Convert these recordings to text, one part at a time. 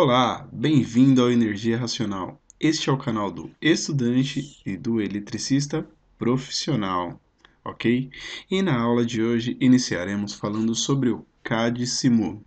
Olá, bem-vindo ao Energia Racional. Este é o canal do estudante e do eletricista profissional, ok? E na aula de hoje iniciaremos falando sobre o CADSIMU.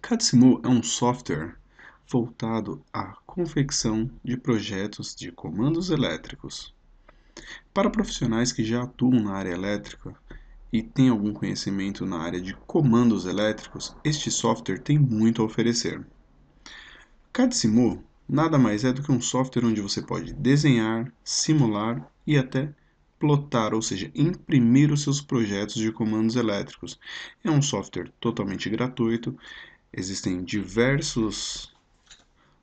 CADSIMU é um software voltado à confecção de projetos de comandos elétricos. Para profissionais que já atuam na área elétrica, e têm algum conhecimento na área de comandos elétricos, este software tem muito a oferecer. CADSIMU nada mais é do que um software onde você pode desenhar, simular e até plotar, ou seja, imprimir os seus projetos de comandos elétricos. É um software totalmente gratuito, existem diversos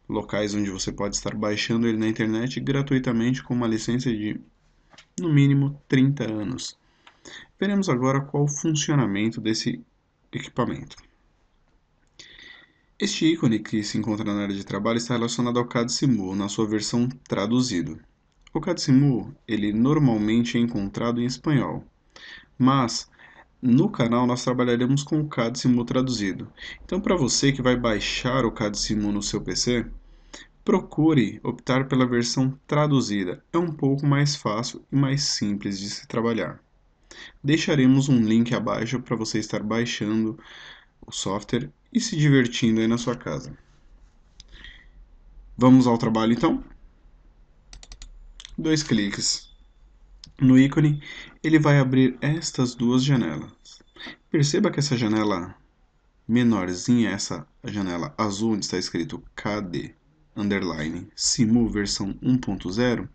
locais onde você pode estar baixando ele na internet gratuitamente com uma licença de no mínimo 30 anos. Veremos agora qual o funcionamento desse equipamento. Este ícone que se encontra na área de trabalho está relacionado ao CAD na sua versão traduzido. O CAD ele normalmente é encontrado em espanhol, mas no canal nós trabalharemos com o CAD traduzido. Então para você que vai baixar o CAD no seu PC, procure optar pela versão traduzida. É um pouco mais fácil e mais simples de se trabalhar. Deixaremos um link abaixo para você estar baixando o software e se divertindo aí na sua casa. Vamos ao trabalho então? Dois cliques no ícone, ele vai abrir estas duas janelas. Perceba que essa janela menorzinha, essa janela azul onde está escrito KD underline Simu versão 1.0,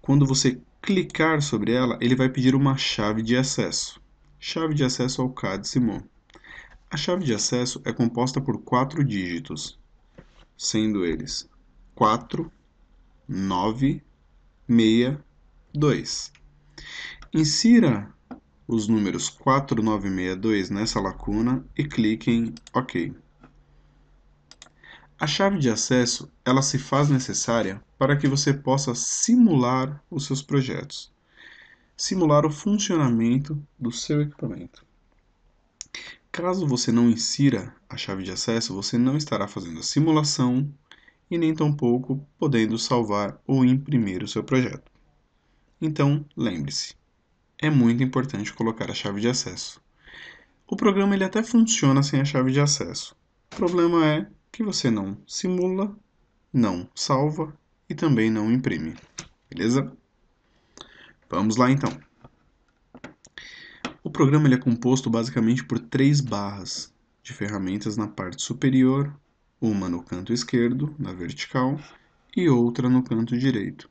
quando você clicar sobre ela, ele vai pedir uma chave de acesso. Chave de acesso ao CAD Simu. A chave de acesso é composta por quatro dígitos, sendo eles 4, 9, 6, 2. Insira os números 4962 nessa lacuna e clique em OK. A chave de acesso ela se faz necessária para que você possa simular os seus projetos, simular o funcionamento do seu equipamento. Caso você não insira a chave de acesso, você não estará fazendo a simulação e nem tampouco podendo salvar ou imprimir o seu projeto. Então, lembre-se, é muito importante colocar a chave de acesso. O programa ele até funciona sem a chave de acesso. O problema é que você não simula, não salva e também não imprime. Beleza? Vamos lá então programa ele é composto basicamente por três barras de ferramentas na parte superior, uma no canto esquerdo, na vertical, e outra no canto direito.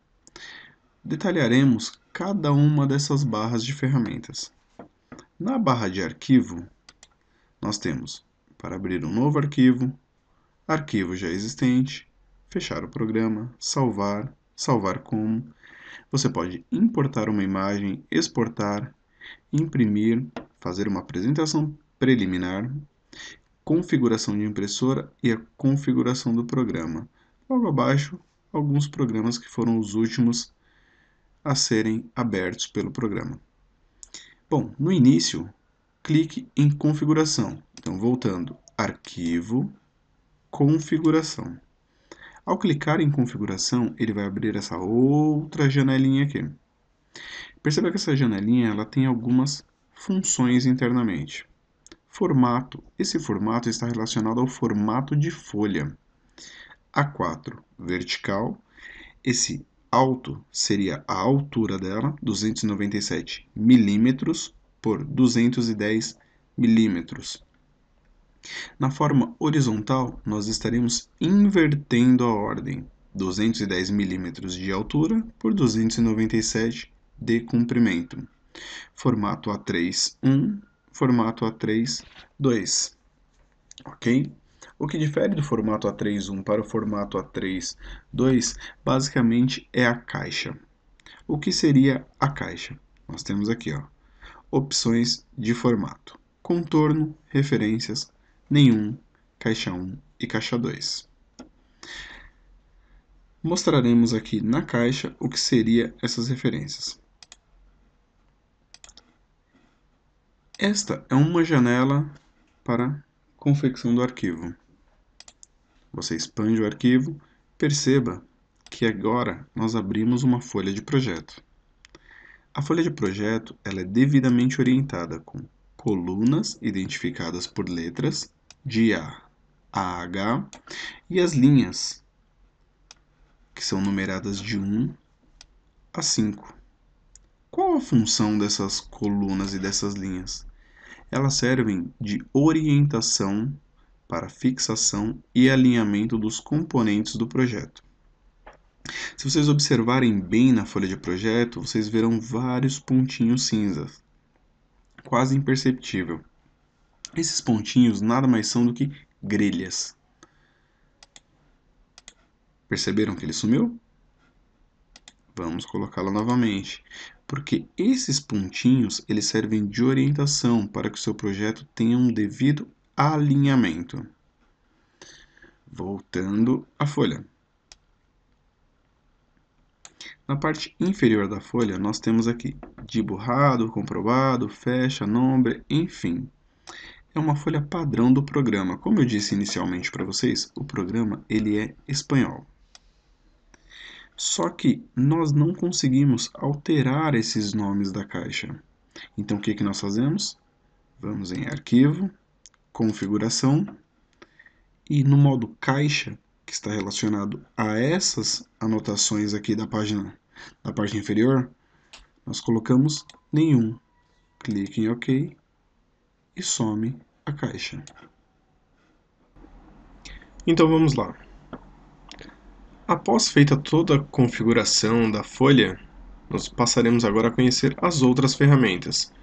Detalharemos cada uma dessas barras de ferramentas. Na barra de arquivo, nós temos para abrir um novo arquivo, arquivo já existente, fechar o programa, salvar, salvar como. Você pode importar uma imagem, exportar, imprimir, fazer uma apresentação preliminar, configuração de impressora e a configuração do programa. Logo abaixo, alguns programas que foram os últimos a serem abertos pelo programa. Bom, no início, clique em configuração. Então, voltando, arquivo, configuração. Ao clicar em configuração, ele vai abrir essa outra janelinha aqui. Perceba que essa janelinha ela tem algumas funções internamente. Formato. Esse formato está relacionado ao formato de folha. A4, vertical. Esse alto seria a altura dela, 297 milímetros por 210 milímetros. Na forma horizontal, nós estaremos invertendo a ordem. 210 milímetros de altura por 297 de comprimento. Formato A3, 1, formato A3, 2. Ok? O que difere do formato a 3 1 para o formato a 3 2, basicamente é a caixa. O que seria a caixa? Nós temos aqui ó, opções de formato. Contorno, referências, nenhum, caixa 1 e caixa 2. Mostraremos aqui na caixa o que seria essas referências. Esta é uma janela para confecção do arquivo. Você expande o arquivo, perceba que agora nós abrimos uma folha de projeto. A folha de projeto ela é devidamente orientada com colunas identificadas por letras de A a H e as linhas, que são numeradas de 1 a 5. Qual a função dessas colunas e dessas linhas? Elas servem de orientação para fixação e alinhamento dos componentes do projeto. Se vocês observarem bem na folha de projeto, vocês verão vários pontinhos cinzas, quase imperceptível. Esses pontinhos nada mais são do que grelhas. Perceberam que ele sumiu? Vamos colocá-lo novamente porque esses pontinhos eles servem de orientação para que o seu projeto tenha um devido alinhamento. Voltando à folha. Na parte inferior da folha, nós temos aqui de borrado, comprovado, fecha, nombre, enfim. É uma folha padrão do programa. Como eu disse inicialmente para vocês, o programa ele é espanhol. Só que nós não conseguimos alterar esses nomes da caixa. Então o que, que nós fazemos? Vamos em Arquivo, Configuração, e no modo Caixa, que está relacionado a essas anotações aqui da página, da parte inferior, nós colocamos nenhum. Clique em OK e some a caixa. Então vamos lá. Após feita toda a configuração da folha, nós passaremos agora a conhecer as outras ferramentas.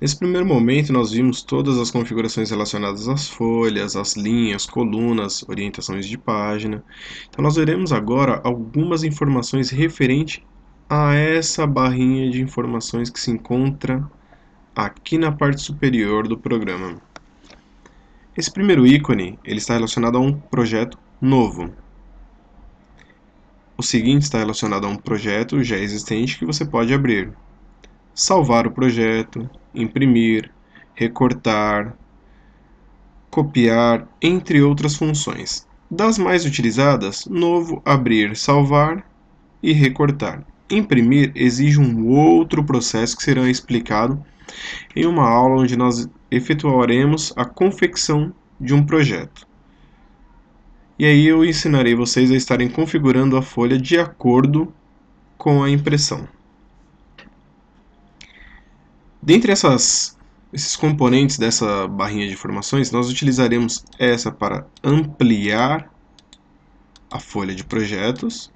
Nesse primeiro momento, nós vimos todas as configurações relacionadas às folhas, às linhas, colunas, orientações de página. Então, nós veremos agora algumas informações referente a essa barrinha de informações que se encontra aqui na parte superior do programa. Esse primeiro ícone ele está relacionado a um projeto novo. O seguinte está relacionado a um projeto já existente que você pode abrir. Salvar o projeto, imprimir, recortar, copiar, entre outras funções. Das mais utilizadas, novo, abrir, salvar e recortar. Imprimir exige um outro processo que será explicado em uma aula onde nós efetuaremos a confecção de um projeto. E aí eu ensinarei vocês a estarem configurando a folha de acordo com a impressão. Dentre essas, esses componentes dessa barrinha de informações, nós utilizaremos essa para ampliar a folha de projetos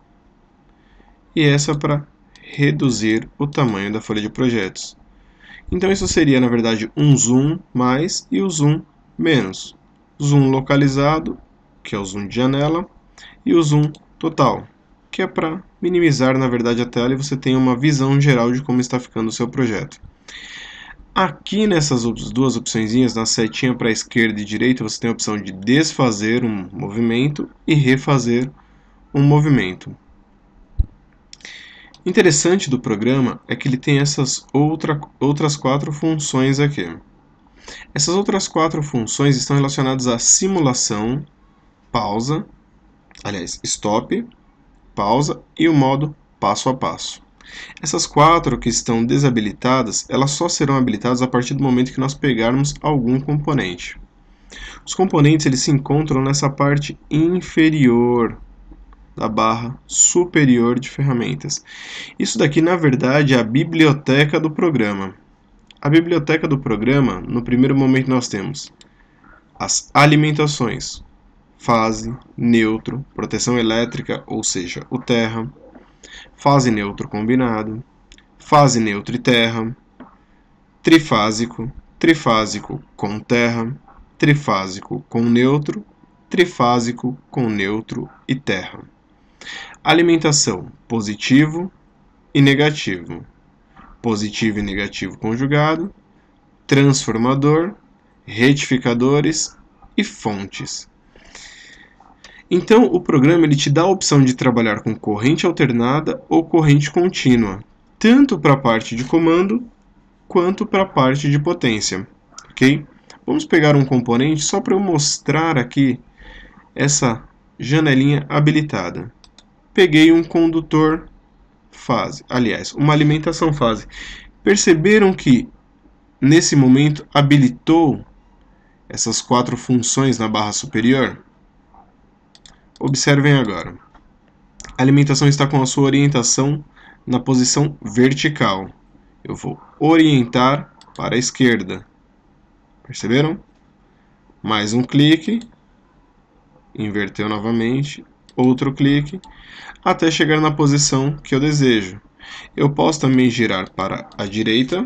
e essa para reduzir o tamanho da folha de projetos. Então isso seria, na verdade, um zoom mais e o um zoom menos. Zoom localizado que é o zoom de janela, e o zoom total, que é para minimizar na verdade a tela e você tem uma visão geral de como está ficando o seu projeto. Aqui nessas duas opções, na setinha para esquerda e direita, você tem a opção de desfazer um movimento e refazer um movimento. Interessante do programa é que ele tem essas outra, outras quatro funções aqui. Essas outras quatro funções estão relacionadas à simulação, pausa, aliás, stop, pausa e o modo passo a passo. Essas quatro que estão desabilitadas, elas só serão habilitadas a partir do momento que nós pegarmos algum componente. Os componentes eles se encontram nessa parte inferior da barra superior de ferramentas. Isso daqui, na verdade, é a biblioteca do programa. A biblioteca do programa, no primeiro momento, nós temos as alimentações, fase, neutro, proteção elétrica, ou seja, o terra, fase neutro combinado, fase neutro e terra, trifásico, trifásico com terra, trifásico com neutro, trifásico com neutro e terra. Alimentação positivo e negativo. Positivo e negativo conjugado, transformador, retificadores e fontes. Então, o programa ele te dá a opção de trabalhar com corrente alternada ou corrente contínua, tanto para a parte de comando quanto para a parte de potência. ok? Vamos pegar um componente só para eu mostrar aqui essa janelinha habilitada. Peguei um condutor fase, aliás, uma alimentação fase. Perceberam que nesse momento habilitou essas quatro funções na barra superior? Observem agora. A alimentação está com a sua orientação na posição vertical. Eu vou orientar para a esquerda. Perceberam? Mais um clique, inverteu novamente, outro clique, até chegar na posição que eu desejo. Eu posso também girar para a direita,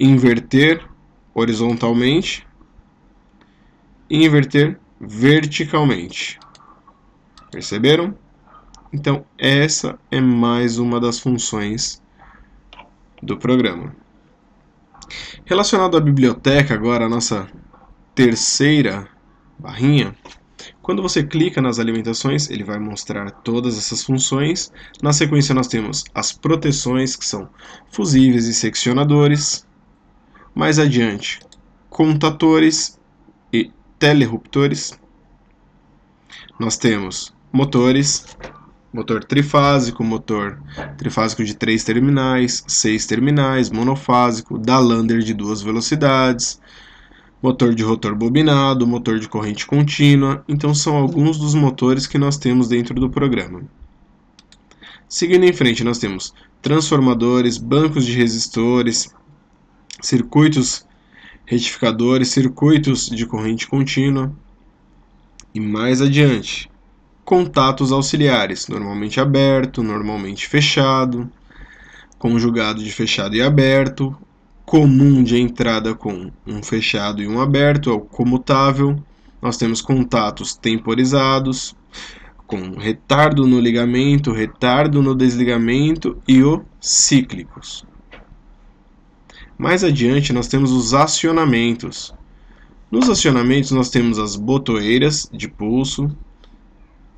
inverter horizontalmente e inverter verticalmente. Perceberam? Então, essa é mais uma das funções do programa. Relacionado à biblioteca, agora a nossa terceira barrinha, quando você clica nas alimentações, ele vai mostrar todas essas funções. Na sequência, nós temos as proteções, que são fusíveis e seccionadores. Mais adiante, contatores e telerruptores. Nós temos motores, motor trifásico, motor trifásico de três terminais, seis terminais, monofásico, da Lander de duas velocidades, motor de rotor bobinado, motor de corrente contínua. Então são alguns dos motores que nós temos dentro do programa. Seguindo em frente, nós temos transformadores, bancos de resistores, circuitos retificadores, circuitos de corrente contínua e mais adiante. Contatos auxiliares, normalmente aberto, normalmente fechado, conjugado de fechado e aberto, comum de entrada com um fechado e um aberto, é o comutável. Nós temos contatos temporizados, com retardo no ligamento, retardo no desligamento e o cíclicos. Mais adiante, nós temos os acionamentos. Nos acionamentos, nós temos as botoeiras de pulso,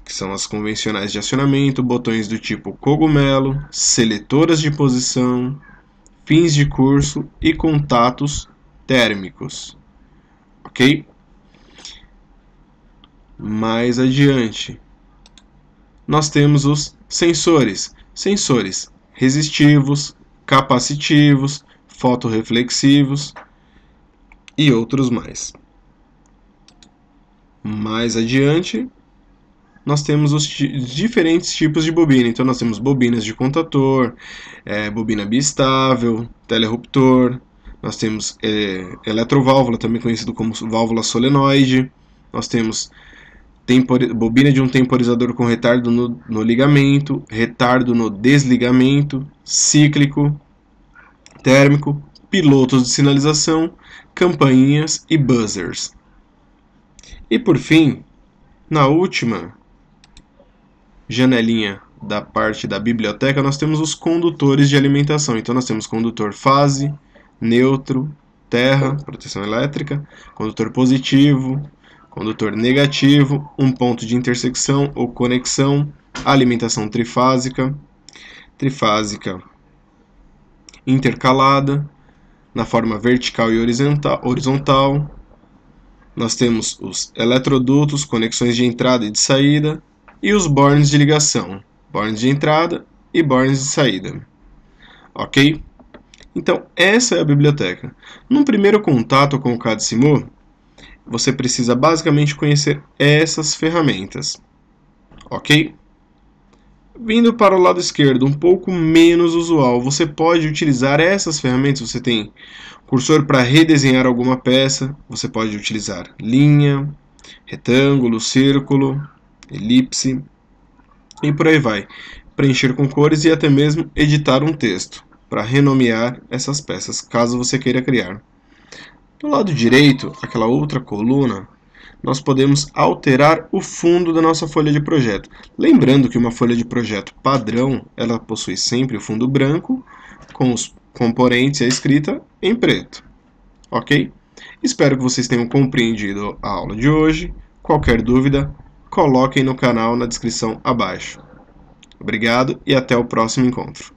que são as convencionais de acionamento, botões do tipo cogumelo, seletoras de posição, fins de curso e contatos térmicos. Ok? Mais adiante, nós temos os sensores. Sensores resistivos, capacitivos, fotorreflexivos e outros mais. Mais adiante, nós temos os diferentes tipos de bobina. Então, nós temos bobinas de contator, é, bobina biestável, teleruptor, nós temos é, eletroválvula, também conhecido como válvula solenoide, nós temos bobina de um temporizador com retardo no, no ligamento, retardo no desligamento, cíclico, térmico, pilotos de sinalização, campainhas e buzzers. E por fim, na última janelinha da parte da biblioteca, nós temos os condutores de alimentação. Então nós temos condutor fase, neutro, terra, proteção elétrica, condutor positivo, condutor negativo, um ponto de intersecção ou conexão, alimentação trifásica, trifásica intercalada, na forma vertical e horizontal. Nós temos os eletrodutos, conexões de entrada e de saída, e os bornes de ligação, bornes de entrada e bornes de saída. Ok? Então, essa é a biblioteca. Num primeiro contato com o CADSIMO, você precisa basicamente conhecer essas ferramentas. Ok? Vindo para o lado esquerdo, um pouco menos usual, você pode utilizar essas ferramentas. Você tem cursor para redesenhar alguma peça, você pode utilizar linha, retângulo, círculo, elipse e por aí vai. Preencher com cores e até mesmo editar um texto para renomear essas peças, caso você queira criar. Do lado direito, aquela outra coluna, nós podemos alterar o fundo da nossa folha de projeto. Lembrando que uma folha de projeto padrão, ela possui sempre o fundo branco, com os componentes e a escrita em preto. Ok? Espero que vocês tenham compreendido a aula de hoje. Qualquer dúvida, coloquem no canal na descrição abaixo. Obrigado e até o próximo encontro.